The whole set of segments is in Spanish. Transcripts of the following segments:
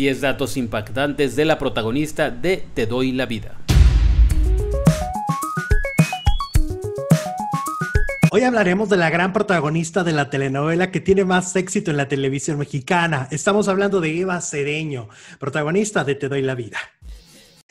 10 datos impactantes de la protagonista de Te doy la vida. Hoy hablaremos de la gran protagonista de la telenovela que tiene más éxito en la televisión mexicana. Estamos hablando de Eva Cedeño, protagonista de Te doy la vida.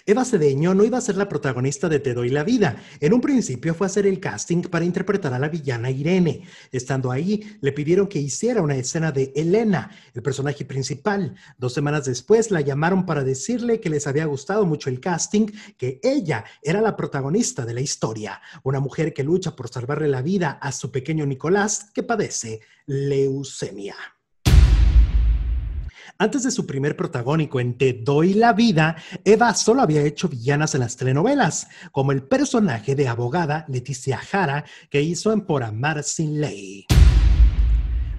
Eva Cedeño no iba a ser la protagonista de Te doy la vida. En un principio fue a hacer el casting para interpretar a la villana Irene. Estando ahí, le pidieron que hiciera una escena de Elena, el personaje principal. Dos semanas después la llamaron para decirle que les había gustado mucho el casting, que ella era la protagonista de la historia, una mujer que lucha por salvarle la vida a su pequeño Nicolás que padece leucemia. Antes de su primer protagónico en Te Doy la Vida, Eva solo había hecho villanas en las telenovelas, como el personaje de abogada Leticia Jara que hizo en Por Amar Sin Ley.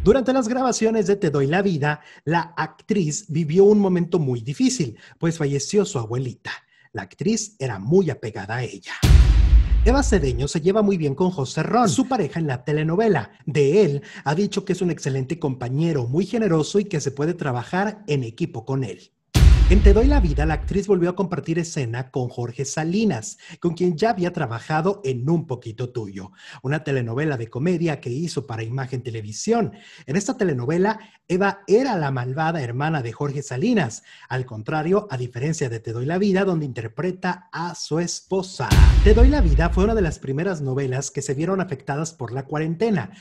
Durante las grabaciones de Te Doy la Vida, la actriz vivió un momento muy difícil, pues falleció su abuelita. La actriz era muy apegada a ella. Eva Cedeño se lleva muy bien con José Ron, su pareja en la telenovela. De él ha dicho que es un excelente compañero, muy generoso y que se puede trabajar en equipo con él. En Te Doy la Vida, la actriz volvió a compartir escena con Jorge Salinas, con quien ya había trabajado en Un Poquito Tuyo, una telenovela de comedia que hizo para Imagen Televisión. En esta telenovela, Eva era la malvada hermana de Jorge Salinas, al contrario, a diferencia de Te Doy la Vida, donde interpreta a su esposa. Te Doy la Vida fue una de las primeras novelas que se vieron afectadas por la cuarentena,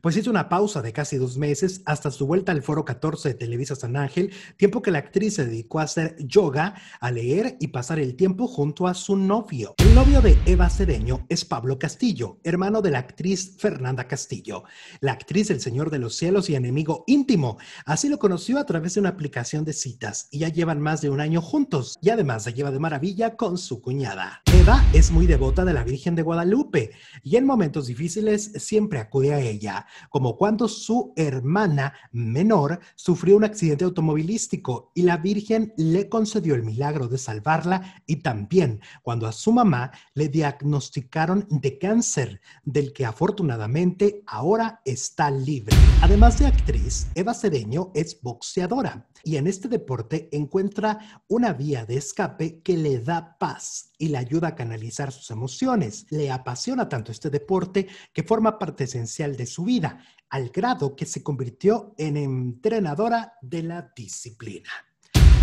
pues hizo una pausa de casi dos meses hasta su vuelta al Foro 14 de Televisa San Ángel, tiempo que la actriz se dedicó a hacer yoga, a leer y pasar el tiempo junto a su novio. El novio de Eva Cedeño es Pablo Castillo, hermano de la actriz Fernanda Castillo, la actriz del Señor de los Cielos y enemigo íntimo. Así lo conoció a través de una aplicación de citas y ya llevan más de un año juntos y además se lleva de maravilla con su cuñada. Eva es muy devota de la Virgen de Guadalupe y en momentos difíciles siempre acude a ella, como cuando su hermana menor sufrió un accidente automovilístico y la Virgen le concedió el milagro de salvarla y también cuando a su mamá le diagnosticaron de cáncer, del que afortunadamente ahora está libre. Además de actriz, Eva Cedeño es boxeadora y en este deporte encuentra una vía de escape que le da paz y le ayuda a canalizar sus emociones. Le apasiona tanto este deporte que forma parte esencial de su vida, al grado que se convirtió en entrenadora de la disciplina.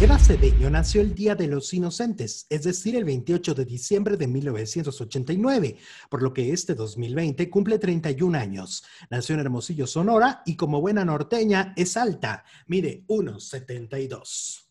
Eva Cedeño nació el Día de los Inocentes, es decir, el 28 de diciembre de 1989, por lo que este 2020 cumple 31 años. Nació en Hermosillo, Sonora, y como buena norteña es alta, Mire, 1,72.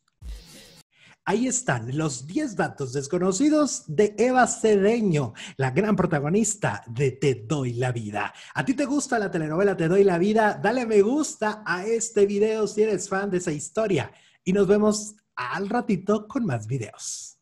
Ahí están los 10 datos desconocidos de Eva Cedeño, la gran protagonista de Te Doy la Vida. ¿A ti te gusta la telenovela Te Doy la Vida? Dale me gusta a este video si eres fan de esa historia y nos vemos al ratito con más videos.